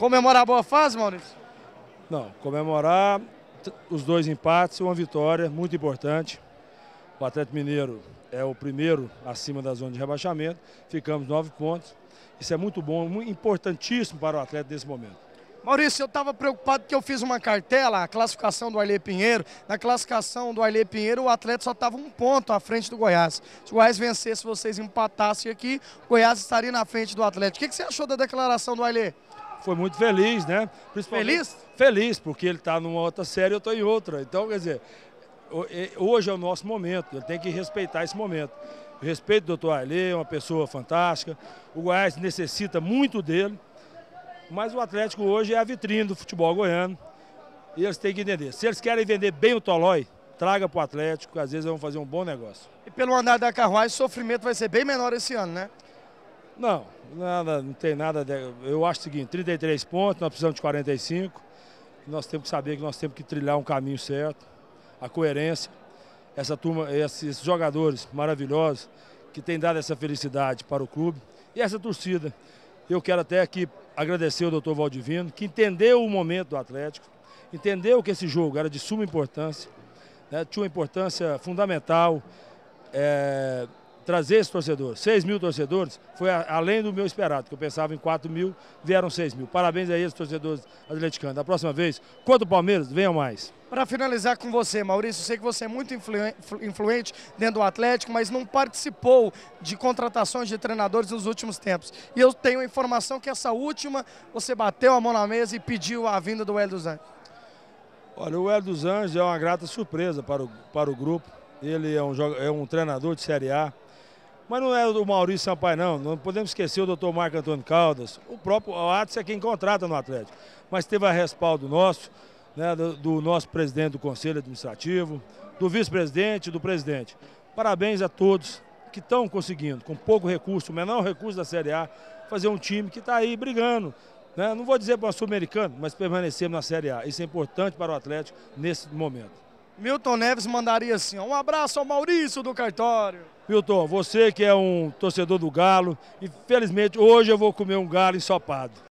Comemorar a boa fase, Maurício? Não, comemorar os dois empates e uma vitória, muito importante. O Atlético Mineiro é o primeiro acima da zona de rebaixamento, ficamos nove pontos. Isso é muito bom, muito importantíssimo para o atleta nesse momento. Maurício, eu estava preocupado que eu fiz uma cartela, a classificação do Arley Pinheiro. Na classificação do Arley Pinheiro, o atleta só estava um ponto à frente do Goiás. Se o Goiás vencesse, vocês empatassem aqui, o Goiás estaria na frente do Atlético. O que, que você achou da declaração do Arley? foi muito feliz, né? Feliz? Feliz, porque ele está numa outra série, eu estou em outra. Então, quer dizer, hoje é o nosso momento, ele tem que respeitar esse momento. Eu respeito o doutor Arley, é uma pessoa fantástica, o Goiás necessita muito dele, mas o Atlético hoje é a vitrine do futebol goiano e eles têm que entender. Se eles querem vender bem o Tolói, traga para o Atlético, às vezes vão fazer um bom negócio. E pelo andar da carruagem, o sofrimento vai ser bem menor esse ano, né? Não, nada, não tem nada. De, eu acho o seguinte: 33 pontos, nós precisamos de 45. Nós temos que saber que nós temos que trilhar um caminho certo, a coerência. Essa turma, esses jogadores maravilhosos que têm dado essa felicidade para o clube e essa torcida. Eu quero até aqui agradecer o doutor Valdivino, que entendeu o momento do Atlético, entendeu que esse jogo era de suma importância, né, tinha uma importância fundamental. É, trazer esse torcedor. 6 mil torcedores foi além do meu esperado, que eu pensava em 4 mil, vieram 6 mil. Parabéns a esses torcedores atleticanos. Da próxima vez, quanto o Palmeiras, venham mais. Para finalizar com você, Maurício, sei que você é muito influente dentro do Atlético, mas não participou de contratações de treinadores nos últimos tempos. E eu tenho a informação que essa última você bateu a mão na mesa e pediu a vinda do Hélio dos Anjos. Olha, o Hélio dos Anjos é uma grata surpresa para o, para o grupo. Ele é um, é um treinador de Série A, mas não é o Maurício Sampaio, não. Não podemos esquecer o doutor Marco Antônio Caldas. O próprio Atos é quem contrata no Atlético. Mas teve a respaldo nosso, né, do, do nosso presidente do Conselho Administrativo, do vice-presidente, do presidente. Parabéns a todos que estão conseguindo, com pouco recurso, o menor recurso da Série A, fazer um time que está aí brigando. Né? Não vou dizer para o sul-americano, mas permanecemos na Série A. Isso é importante para o Atlético nesse momento. Milton Neves mandaria assim, ó, um abraço ao Maurício do cartório. Milton, você que é um torcedor do Galo, infelizmente hoje eu vou comer um galo ensopado.